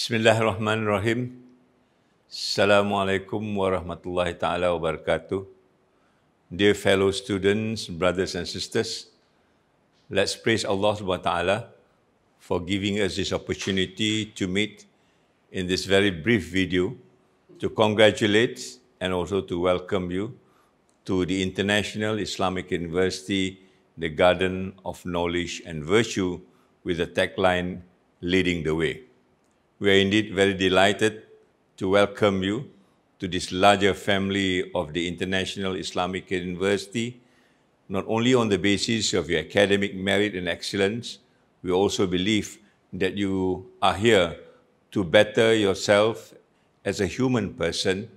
Bismillahirrahmanirrahim. Assalamualaikum warahmatullahi taala wabarakatuh. Dear fellow students, brothers and sisters, let's praise Allah subhanahu wa ta'ala for giving us this opportunity to meet in this very brief video to congratulate and also to welcome you to the International Islamic University, the Garden of Knowledge and Virtue with the tagline, Leading the Way. We are indeed very delighted to welcome you to this larger family of the International Islamic University, not only on the basis of your academic merit and excellence, we also believe that you are here to better yourself as a human person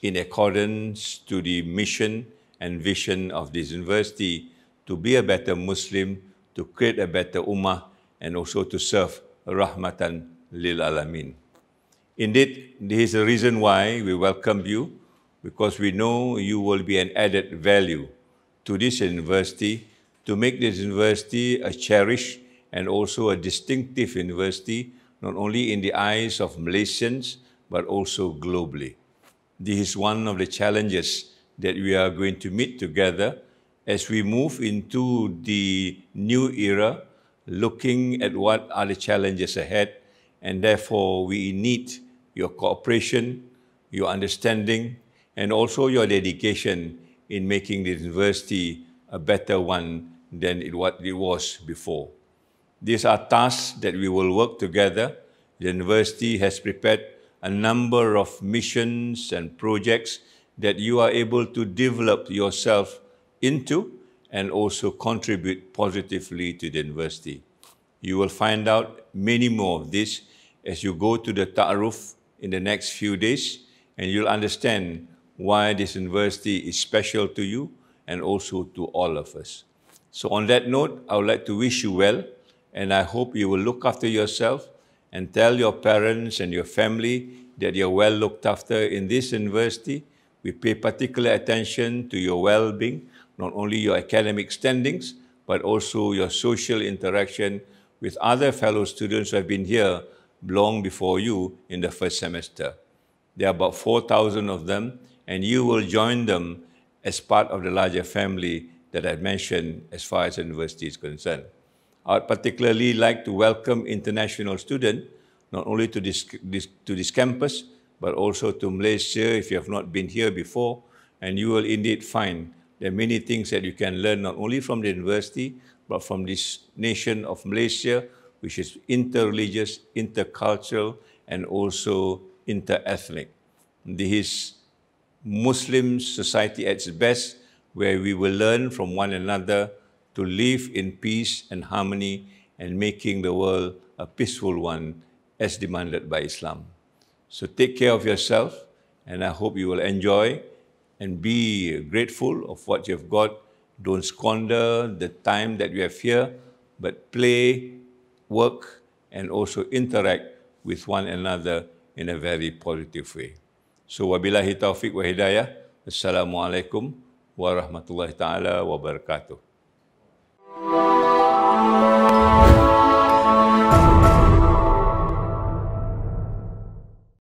in accordance to the mission and vision of this university to be a better Muslim, to create a better ummah, and also to serve rahmatan lil alamin. Indeed, this is the reason why we welcome you, because we know you will be an added value to this university to make this university a cherished and also a distinctive university, not only in the eyes of Malaysians, but also globally. This is one of the challenges that we are going to meet together as we move into the new era, looking at what are the challenges ahead and therefore we need your cooperation, your understanding, and also your dedication in making the university a better one than it, what it was before. These are tasks that we will work together. The university has prepared a number of missions and projects that you are able to develop yourself into and also contribute positively to the university. You will find out many more of this as you go to the Ta'aruf in the next few days, and you'll understand why this university is special to you and also to all of us. So on that note, I would like to wish you well, and I hope you will look after yourself and tell your parents and your family that you're well looked after in this university. We pay particular attention to your well-being, not only your academic standings, but also your social interaction with other fellow students who have been here long before you in the first semester. There are about 4,000 of them, and you will join them as part of the larger family that I mentioned as far as the university is concerned. I would particularly like to welcome international students, not only to this, this, to this campus, but also to Malaysia if you have not been here before. And you will indeed find there are many things that you can learn not only from the university, but from this nation of Malaysia, which is interreligious, intercultural, and also interethnic. This Muslim society at its best, where we will learn from one another to live in peace and harmony and making the world a peaceful one as demanded by Islam. So take care of yourself, and I hope you will enjoy and be grateful of what you have got don't squander the time that you have here, but play, work, and also interact with one another in a very positive way. So wabillahi taufiq wa hidayah. Assalamualaikum warahmatullahi taala wabarakatuh.